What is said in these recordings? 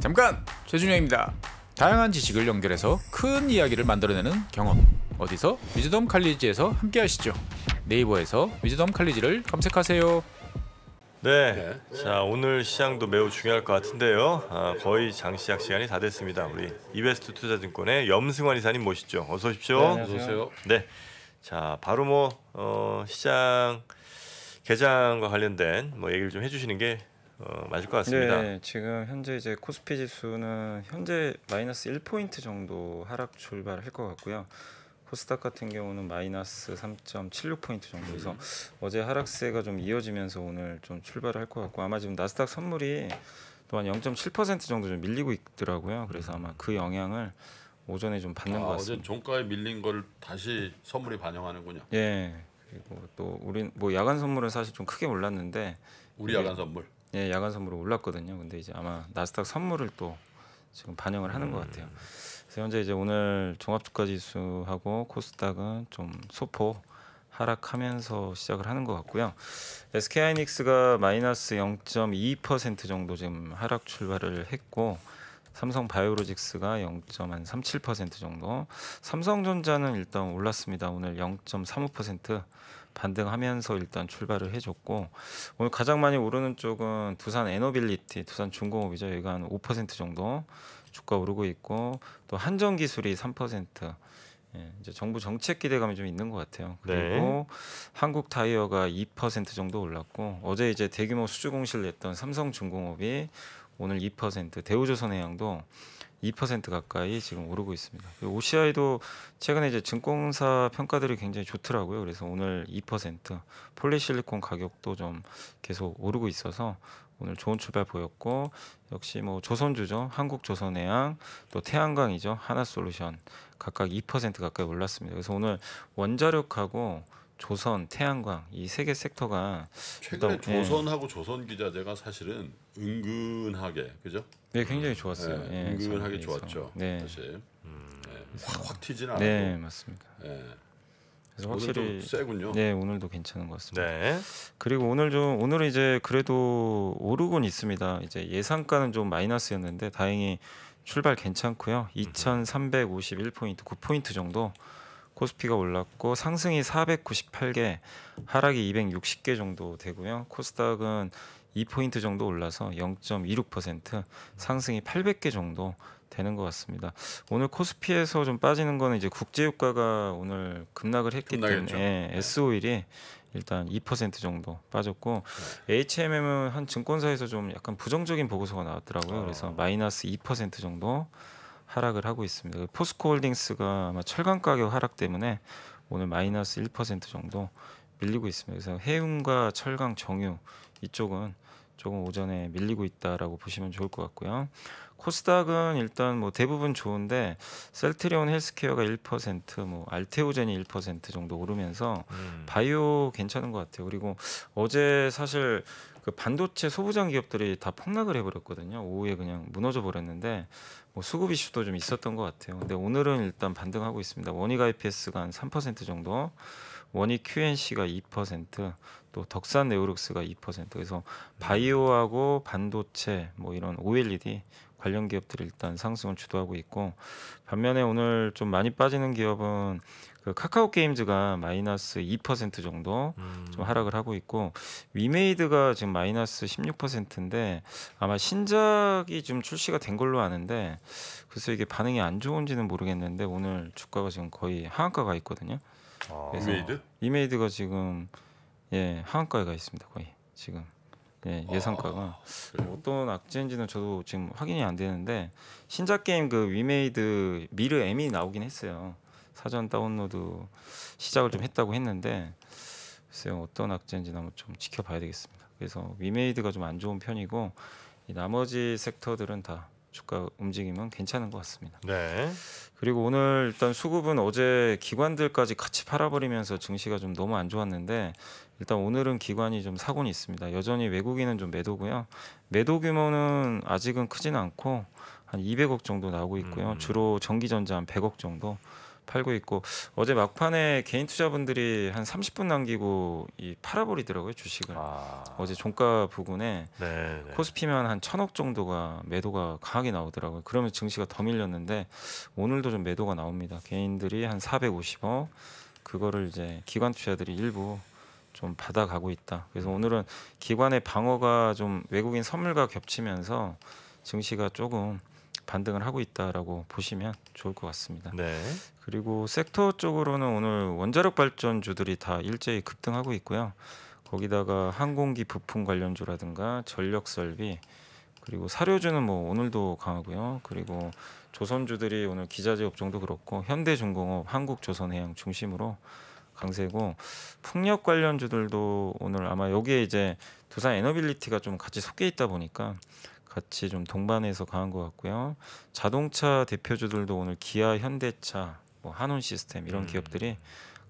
잠깐! 최준영입니다. 다양한 지식을 연결해서 큰 이야기를 만들어내는 경험. 어디서? 위즈덤 칼리지에서 함께 하시죠. 네이버에서 위즈덤 칼리지를 검색하세요. 네, 자 오늘 시장도 매우 중요할 것 같은데요. 아, 거의 장 시작 시간이 다 됐습니다. 우리 이베스트 투자증권의 염승환 이사님 모시죠. 어서 오십시오. 네, 안녕하세요. 네, 자 바로 뭐 어, 시장 개장과 관련된 뭐 얘기를 좀 해주시는 게 어, 맞을 것 같습니다. 네, 지금 현재 이제 코스피 지수는 현재 마이너스 1포인트 정도 하락 출발할 것 같고요. 코스닥 같은 경우는 마이너스 3.76포인트 정도에서 음. 어제 하락세가 좀 이어지면서 오늘 좀 출발을 할 것 같고 아마 지금 나스닥 선물이 또한 0.7% 정도 좀 밀리고 있더라고요. 그래서 아마 그 영향을 오전에 좀 받는 아, 것 같습니다. 어제 종가에 밀린 걸 다시 선물이 반영하는군요. 예. 그리고 또 우린 뭐 야간 선물은 사실 좀 크게 올랐는데 우리 야간 선물 예, 야간 선물로 올랐거든요. 근데 이제 아마 나스닥 선물을 또 지금 반영을 하는 음. 것 같아요. 그래서 현재 이제 오늘 종합 주가 지수하고 코스닥은 좀소포 하락하면서 시작을 하는 것 같고요. SK하이닉스가 마이너스 0.2% 정도 지금 하락 출발을 했고 삼성 바이오로직스가 0.37% 정도. 삼성전자는 일단 올랐습니다. 오늘 0.35% 반등하면서 일단 출발을 해줬고 오늘 가장 많이 오르는 쪽은 두산 에너빌리티, 두산 중공업이죠. 여기가 한5% 정도 주가 오르고 있고 또한정기술이 3%. 예, 이제 정부 정책 기대감이 좀 있는 것 같아요. 네. 그리고 네. 한국 타이어가 2% 정도 올랐고 어제 이제 대규모 수주 공시를 냈던 삼성중공업이 오늘 2% 대우조선해양도 2% 가까이 지금 오르고 있습니다. OCI도 최근에 이제 증권사 평가들이 굉장히 좋더라고요. 그래서 오늘 2% 폴리실리콘 가격도 좀 계속 오르고 있어서 오늘 좋은 출발 보였고 역시 뭐 조선주죠. 한국조선해양 또 태양광이죠. 하나솔루션 각각 2% 가까이 올랐습니다. 그래서 오늘 원자력하고 조선, 태양광 이 세 개 섹터가 최근에 일단, 예. 조선하고 예. 조선기자재가 사실은 은근하게 그죠? 네, 굉장히 좋았어요. 예, 예, 은근하게 좋았죠. 네. 사실 음, 확확 예. 음. 튀진 않고. 네, 맞습니다. 예. 그래서 확실히 세군요. 네, 오늘도 괜찮은 것 같습니다. 네. 그리고 오늘 좀 오늘은 이제 그래도 오르곤 있습니다. 이제 예상가는 좀 마이너스였는데 다행히 출발 괜찮고요. 2,351포인트, 9포인트 정도 코스피가 올랐고 상승이 498개, 하락이 260개 정도 되고요. 코스닥은 2포인트 정도 올라서 0.26% 상승이 800개 정도 되는 것 같습니다. 오늘 코스피에서 좀 빠지는 거는 이제 국제유가가 오늘 급락을 했기 급락했죠. 때문에 S 예, 네. 오일이 일단 2% 정도 빠졌고 네. HMM은 한 증권사에서 좀 약간 부정적인 보고서가 나왔더라고요. 그래서 아. 마이너스 2% 정도 하락을 하고 있습니다. 그 포스코홀딩스가 아마 철강 가격 하락 때문에 오늘 마이너스 1% 정도 밀리고 있습니다. 그래서 해운과 철강, 정유 이쪽은 조금 오전에 밀리고 있다라고 보시면 좋을 것 같고요. 코스닥은 일단 뭐 대부분 좋은데 셀트리온 헬스케어가 1%, 뭐 알테오젠이 1% 정도 오르면서 음. 바이오 괜찮은 것 같아요. 그리고 어제 사실 그 반도체 소부장 기업들이 다 폭락을 해버렸거든요. 오후에 그냥 무너져 버렸는데 뭐 수급 이슈도 좀 있었던 것 같아요. 근데 오늘은 일단 반등하고 있습니다. 원익 IPS가 한 3% 정도, 원익 QNC가 2%, 또 덕산 네오룩스가 2%. 그래서 바이오하고 반도체 뭐 이런 OLED 관련 기업들이 일단 상승을 주도하고 있고 반면에 오늘 좀 많이 빠지는 기업은 그 카카오 게임즈가 마이너스 2% 정도 음. 좀 하락을 하고 있고 위메이드가 지금 마이너스 16%인데 아마 신작이 좀 출시가 된 걸로 아는데 그래서 이게 반응이 안 좋은지는 모르겠는데 오늘 주가가 지금 거의 하한가 가 있거든요. 아, 위메이드? 위메이드가 지금 예 하한가에 가 있습니다 거의 지금. 예, 아. 예상가가 아, 어떤 악재인지는 저도 지금 확인이 안 되는데 신작 게임 그 위메이드 미르 M이 나오긴 했어요. 사전 다운로드 시작을 좀 했다고 했는데 글쎄요 어떤 악재인지 한번 좀 지켜봐야 되겠습니다. 그래서 위메이드가 좀 안 좋은 편이고 나머지 섹터들은 다 주가 움직이면 괜찮은 것 같습니다. 네. 그리고 오늘 일단 수급은 어제 기관들까지 같이 팔아버리면서 증시가 좀 너무 안 좋았는데 일단 오늘은 기관이 좀 사고는 있습니다. 여전히 외국인은 좀 매도고요. 매도 규모는 아직은 크지는 않고 한 200억 정도 나오고 있고요. 음. 주로 전기전자 한 100억 정도 팔고 있고 어제 막판에 개인 투자분들이 한 30분 남기고 이 팔아버리더라고요 주식을. 아. 어제 종가 부근에 네네. 코스피면 한천억 정도가 매도가 강하게 나오더라고요. 그러면 증시가 더 밀렸는데 오늘도 좀 매도가 나옵니다. 개인들이 한 450억 그거를 이제 기관 투자들이 일부 좀 받아가고 있다. 그래서 오늘은 기관의 방어가 좀 외국인 선물과 겹치면서 증시가 조금 반등을 하고 있다라고 보시면 좋을 것 같습니다. 네. 그리고 섹터 쪽으로는 오늘 원자력 발전주들이 다 일제히 급등하고 있고요. 거기다가 항공기 부품 관련주라든가 전력 설비 그리고 사료주는 뭐 오늘도 강하고요. 그리고 조선주들이 오늘 기자재 업종도 그렇고 현대중공업, 한국조선해양 중심으로 강세고 풍력 관련주들도 오늘 아마 여기에 이제 두산 에너빌리티가 좀 같이 속해 있다 보니까 같이 좀 동반해서 강한 것 같고요. 자동차 대표주들도 오늘 기아, 현대차, 뭐 한온 시스템 이런 음. 기업들이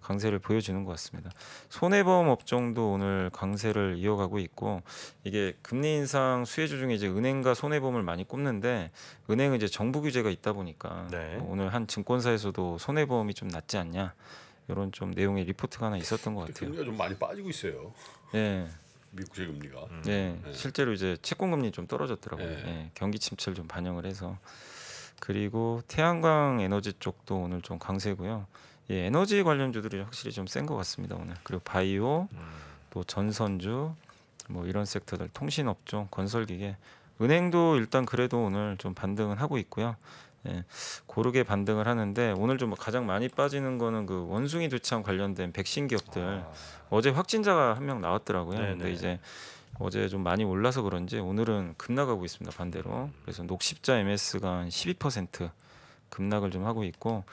강세를 보여주는 것 같습니다. 손해보험 업종도 오늘 강세를 이어가고 있고 이게 금리 인상 수혜주 중에 이제 은행과 손해보험을 많이 꼽는데 은행은 이제 정부 규제가 있다 보니까 네. 오늘 한 증권사에서도 손해보험이 좀 낮지 않냐 이런 좀 내용의 리포트가 하나 있었던 것 같아요. 금리가 좀 많이 빠지고 있어요. 예. 미국채 금리가. 음. 예. 네. 실제로 이제 채권 금리 좀 떨어졌더라고요. 예. 예. 경기 침체를 좀 반영을 해서 그리고 태양광 에너지 쪽도 오늘 좀 강세고요. 예, 에너지 관련주들이 확실히 좀 센 것 같습니다 오늘. 그리고 바이오, 음. 또 전선주, 뭐 이런 섹터들, 통신업종, 건설기계, 은행도 일단 그래도 오늘 좀 반등은 하고 있고요. 예, 고르게 반등을 하는데 오늘 좀 가장 많이 빠지는 거는 그 원숭이 두창 관련된 백신 기업들 아. 어제 확진자가 한 명 나왔더라고요. 네네. 근데 이제 어제 좀 많이 올라서 그런지 오늘은 급나가고 있습니다. 반대로 그래서 녹십자 MS가 한12% 급락을 좀 하고 있고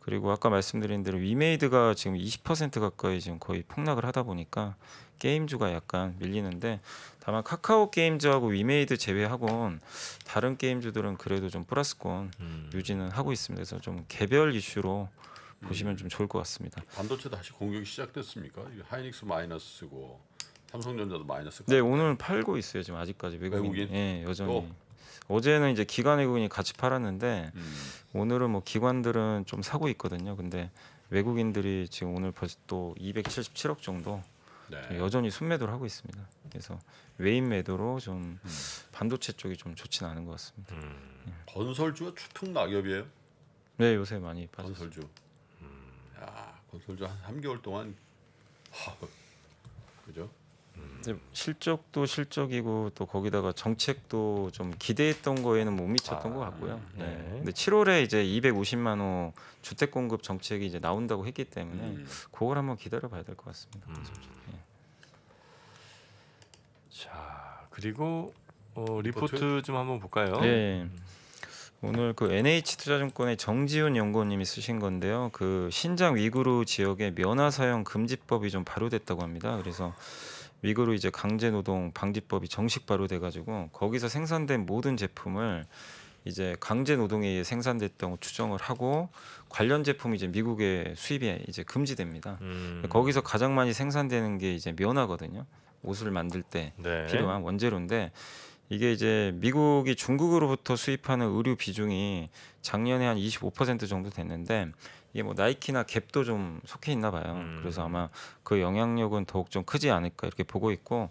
그리고 아까 말씀드린 대로 위메이드가 지금 20% 가까이 지금 거의 폭락을 하다 보니까 게임주가 약간 밀리는데 다만 카카오 게임즈하고 위메이드 제외하고는 다른 게임주들은 그래도 좀 플러스권 음. 유지는 하고 있습니다. 그래서 좀 개별 이슈로 음. 보시면 좀 좋을 것 같습니다. 반도체 다시 공격이 시작됐습니까? 하이닉스 마이너스고 삼성전자도 마이너스. 네 오늘 팔고 있어요 지금 아직까지 외국인. 외국인? 예 여전히. 또? 어제는 이제 기관 외국인이 같이 팔았는데 음. 오늘은 뭐 기관들은 좀 사고 있거든요. 근데 외국인들이 지금 오늘 벌써 또 277억 정도 네. 여전히 순매도를 하고 있습니다. 그래서 외인 매도로 좀 음. 반도체 쪽이 좀 좋지는 않은 것 같습니다. 음. 네. 건설주가 추풍 낙엽이에요? 네 요새 많이 빠졌어요. 건설주. 음. 야 건설주 한 3개월 동안 하, 그죠? 실적도 실적이고 또 거기다가 정책도 좀 기대했던 거에는 못 미쳤던 아, 것 같고요. 음, 네. 네. 근데 7월에 이제 250만 호 주택 공급 정책이 이제 나온다고 했기 때문에 음. 그걸 한번 기다려 봐야 될 것 같습니다. 음. 네. 자, 그리고 어, 리포트 리포좀 한번 볼까요? 네. 오늘 그 NH투자증권의 정지훈 연구원님이 쓰신 건데요. 그 신장 위구르 지역에 면허 사용 금지법이 좀 발효됐다고 합니다. 그래서 위구르 이제 강제 노동 방지법이 정식 발효돼 가지고 거기서 생산된 모든 제품을 이제 강제 노동에 의해 생산됐다고 추정을 하고 관련 제품이 이제 미국에 수입이 이제 금지됩니다. 음. 거기서 가장 많이 생산되는 게 이제 면화거든요. 옷을 만들 때 네. 필요한 원재료인데 이게 이제 미국이 중국으로부터 수입하는 의류 비중이 작년에 한 25% 정도 됐는데 이게 뭐 나이키나 갭도 좀 속해 있나 봐요. 음. 그래서 아마 그 영향력은 더욱 좀 크지 않을까 이렇게 보고 있고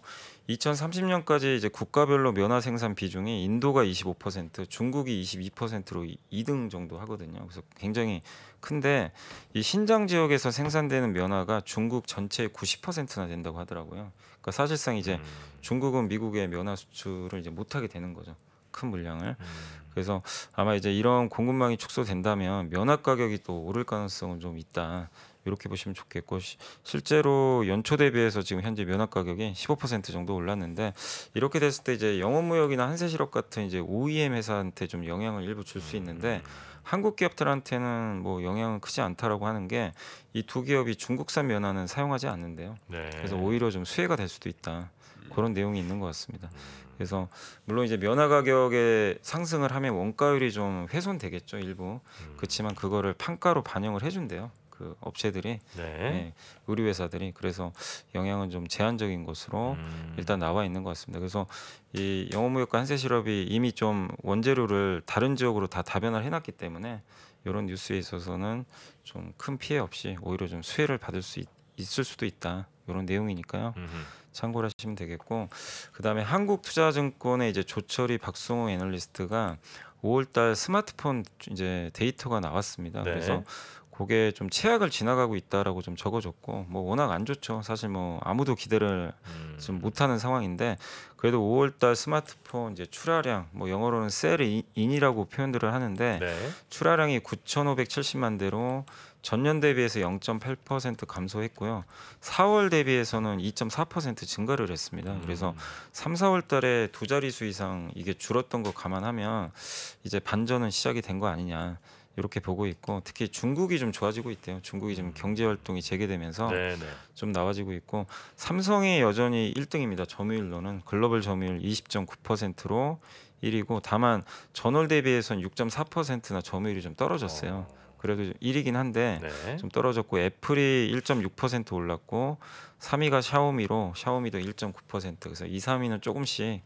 2030년까지 이제 국가별로 면화 생산 비중이 인도가 25%, 중국이 22%로 2등 정도 하거든요. 그래서 굉장히 큰데 이 신장 지역에서 생산되는 면화가 중국 전체의 90%나 된다고 하더라고요. 그러니까 사실상 이제 음. 중국은 미국의 면화 수출을 이제 못 하게 되는 거죠. 큰 물량을. 음. 그래서 아마 이제 이런 공급망이 축소된다면 면허 가격이 또 오를 가능성은 좀 있다. 이렇게 보시면 좋겠고 시, 실제로 연초 대비해서 지금 현재 면허 가격이 15% 정도 올랐는데 이렇게 됐을 때 이제 영업무역이나 한세실업 같은 이제 OEM 회사한테 좀 영향을 일부 줄 수 있는데 음. 한국 기업들한테는 뭐 영향은 크지 않다라고 하는 게 이 두 기업이 중국산 면화는 사용하지 않는데요. 네. 그래서 오히려 좀 수혜가 될 수도 있다. 그런 내용이 있는 것 같습니다. 음. 그래서 물론 이제 면허 가격의 상승을 하면 원가율이 좀 훼손되겠죠 일부. 음. 그렇지만 그거를 판가로 반영을 해준대요. 그 업체들이 네. 네, 의류 회사들이 그래서 영향은 좀 제한적인 것으로 음. 일단 나와 있는 것 같습니다. 그래서 이 영어무역과 한세 실업이 이미 좀 원재료를 다른 지역으로 다 다변을 해놨기 때문에 이런 뉴스에 있어서는 좀 큰 피해 없이 오히려 좀 수혜를 받을 수 있, 을 수도 있다 이런 내용이니까요. 음흠. 참고를 하시면 되겠고 그다음에 한국투자증권의 이제 조철이 박승호 애널리스트가 5월달 스마트폰 이제 데이터가 나왔습니다. 네. 그래서 그게 좀 최악을 지나가고 있다라고 좀 적어줬고 뭐 워낙 안 좋죠. 사실 뭐 아무도 기대를 음. 지 못하는 상황인데 그래도 5월달 스마트폰 이제 출하량 뭐 영어로는 셀인이라고 표현들을 하는데 네. 출하량이 9,570만 대로 전년 대비해서 0.8% 감소했고요. 4월 대비해서는 2.4% 증가를 했습니다. 음. 그래서 3, 4월 달에 두 자릿수 이상 이게 줄었던 거 감안하면 이제 반전은 시작이 된 거 아니냐. 이렇게 보고 있고 특히 중국이 좀 좋아지고 있대요. 중국이 지금 음. 경제 활동이 재개되면서 네네. 네. 좀 나아지고 있고 삼성이 여전히 1등입니다. 점유율로는 글로벌 점유율 20.9%로 1위고 다만 전월 대비해선 6.4%나 점유율이 좀 떨어졌어요. 어. 그래도 1위긴 한데 네. 좀 떨어졌고 애플이 1.6% 올랐고 3위가 샤오미로 샤오미도 1.9% 그래서 2, 3위는 조금씩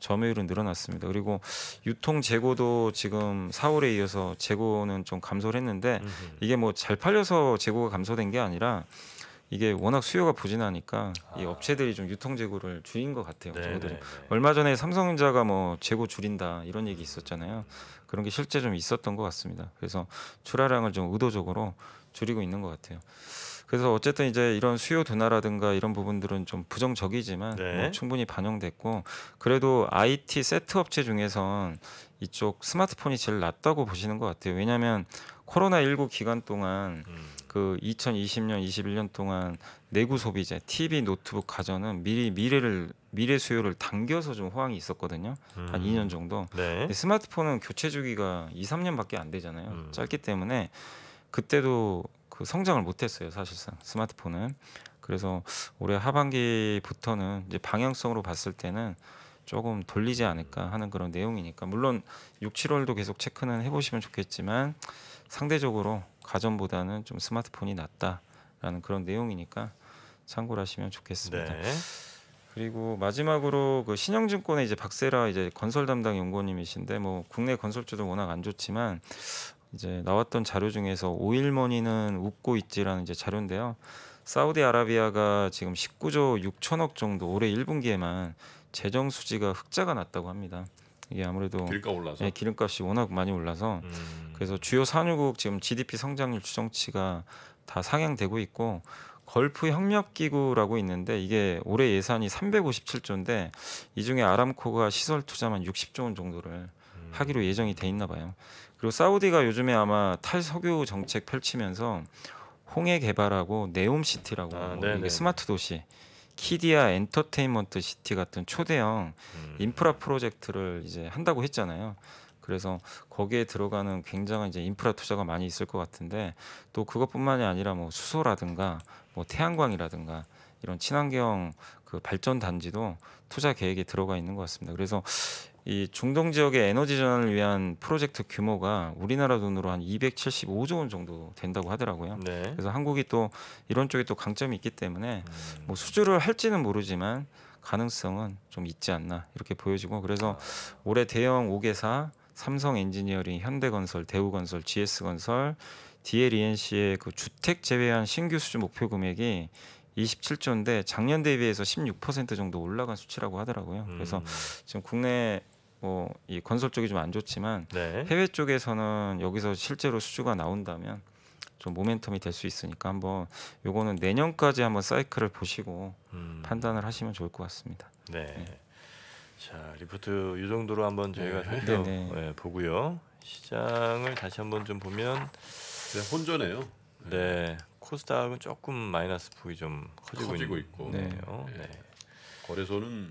점유율은 늘어났습니다. 그리고 유통 재고도 지금 4월에 이어서 재고는 좀 감소를 했는데 음흠. 이게 뭐 잘 팔려서 재고가 감소된 게 아니라 이게 워낙 수요가 부진하니까 아. 이 업체들이 좀 유통 재고를 줄인 것 같아요. 네, 네, 네. 얼마 전에 삼성전자가 뭐 재고 줄인다 이런 얘기 있었잖아요. 그런 게 실제 좀 있었던 것 같습니다. 그래서 출하량을 좀 의도적으로 줄이고 있는 것 같아요. 그래서 어쨌든 이제 이런 수요 둔화라든가 이런 부분들은 좀 부정적이지만 네. 뭐 충분히 반영됐고 그래도 IT 세트 업체 중에선 이쪽 스마트폰이 제일 낫다고 보시는 것 같아요. 왜냐하면 코로나 19 기간 동안 음. 그 2020년, 21년 동안 내구 소비재, TV, 노트북 가전은 미리 미래를 미래 수요를 당겨서 좀 호황이 있었거든요. 음. 한 2년 정도. 네. 근데 스마트폰은 교체 주기가 2, 3년밖에 안 되잖아요. 음. 짧기 때문에 그때도 그 성장을 못했어요 사실상 스마트폰은 그래서 올해 하반기부터는 이제 방향성으로 봤을 때는 조금 돌리지 않을까 하는 그런 내용이니까 물론 6, 7월도 계속 체크는 해보시면 좋겠지만 상대적으로 가전보다는 좀 스마트폰이 낫다라는 그런 내용이니까 참고를 하시면 좋겠습니다. 네. 그리고 마지막으로 그 신영증권의 이제 박세라 이제 건설 담당 연구원님이신데 뭐 국내 건설주도 워낙 안 좋지만 이제 나왔던 자료 중에서 오일머니는 웃고 있지라는 이제 자료인데요. 사우디아라비아가 지금 19조 6천억 정도 올해 1분기에만 재정 수지가 흑자가 났다고 합니다. 이게 아무래도 기름값 올라서 예, 기름값이 워낙 많이 올라서 음. 그래서 주요 산유국 지금 GDP 성장률 추정치가 다 상향되고 있고 걸프 협력 기구라고 있는데 이게 올해 예산이 357조인데 이 중에 아람코가 시설 투자만 60조 원 정도를 음. 하기로 예정이 돼 있나 봐요. 그리고 사우디가 요즘에 아마 탈석유 정책 펼치면서 홍해 개발하고 네옴시티라고 아, 뭐 네, 이게 네, 네. 스마트 도시 키디아 엔터테인먼트 시티 같은 초대형 음. 인프라 프로젝트를 이제 한다고 했잖아요. 그래서 거기에 들어가는 굉장한 이제 인프라 투자가 많이 있을 것 같은데 또 그것뿐만이 아니라 뭐 수소라든가 뭐 태양광이라든가 이런 친환경 그 발전 단지도 투자 계획에 들어가 있는 것 같습니다. 그래서 이 중동 지역의 에너지 전환을 위한 프로젝트 규모가 우리나라 돈으로 한 275조 원 정도 된다고 하더라고요. 네. 그래서 한국이 또 이런 쪽에 또 강점이 있기 때문에 음. 뭐 수주를 할지는 모르지만 가능성은 좀 있지 않나 이렇게 보여지고 그래서 아. 올해 대형 5개사 삼성 엔지니어링, 현대건설, 대우건설, GS건설, DLENC의 그 주택 제외한 신규 수주 목표 금액이 27조인데 작년 대비해서 16% 정도 올라간 수치라고 하더라고요. 그래서 음. 지금 국내 뭐이 건설 쪽이 좀 안 좋지만 네. 해외 쪽에서는 여기서 실제로 수주가 나온다면 좀 모멘텀이 될 수 있으니까 한번 요거는 내년까지 한번 사이클을 보시고 음. 판단을 하시면 좋을 것 같습니다. 네. 네. 자 리포트 이 정도로 한번 저희가 네. 네. 네, 네. 보고요. 시장을 다시 한번 좀 보면 네, 혼전해요. 네. 코스닥은 조금 마이너스 폭이 좀 커지고, 커지고 있고 네. 네. 네. 거래소는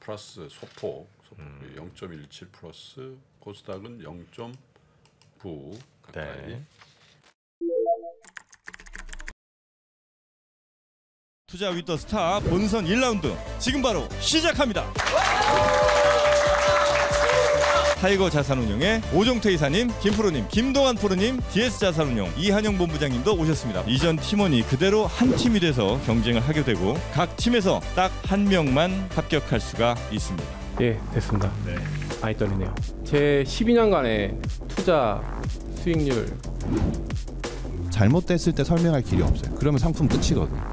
플러스 소폭 음. 0.17 플러스 코스닥은 0.9 가까이. 네. 투자 위더 스타 본선 1라운드 지금 바로 시작합니다. 타이거 자산운용의 오종태 이사님, 김프로님, 김동환 프로님, DS 자산운용 이한영 본부장님도 오셨습니다. 이전 팀원이 그대로 한 팀이 돼서 경쟁을 하게 되고 각 팀에서 딱 한 명만 합격할 수가 있습니다. 예, 됐습니다. 네. 많이 떨리네요. 제 12년간의 투자 수익률 잘못됐을 때 설명할 길이 없어요. 그러면 상품 끝이거든요.